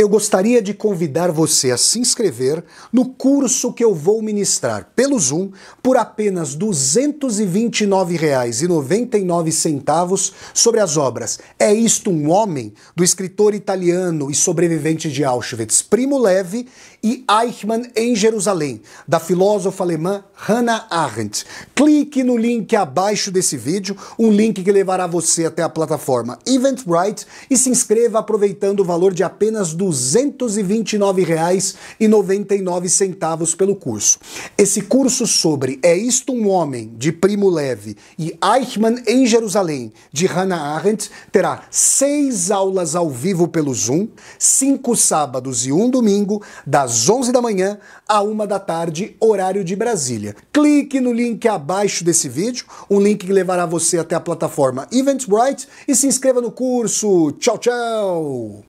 Eu gostaria de convidar você a se inscrever no curso que eu vou ministrar pelo Zoom por apenas R$ 229,99 sobre as obras É Isto um Homem, do escritor italiano e sobrevivente de Auschwitz Primo Levi e Eichmann em Jerusalém, da filósofa alemã Hannah Arendt. Clique no link abaixo desse vídeo, um link que levará você até a plataforma Eventbrite e se inscreva aproveitando o valor de apenas R$ R$ 229,99 pelo curso. Esse curso sobre É Isto um Homem, de Primo Levi, e Eichmann em Jerusalém, de Hannah Arendt, terá seis aulas ao vivo pelo Zoom, cinco sábados e um domingo, das 11 da manhã à uma da tarde, horário de Brasília. Clique no link abaixo desse vídeo, um link que levará você até a plataforma Eventbrite, e se inscreva no curso. Tchau, tchau!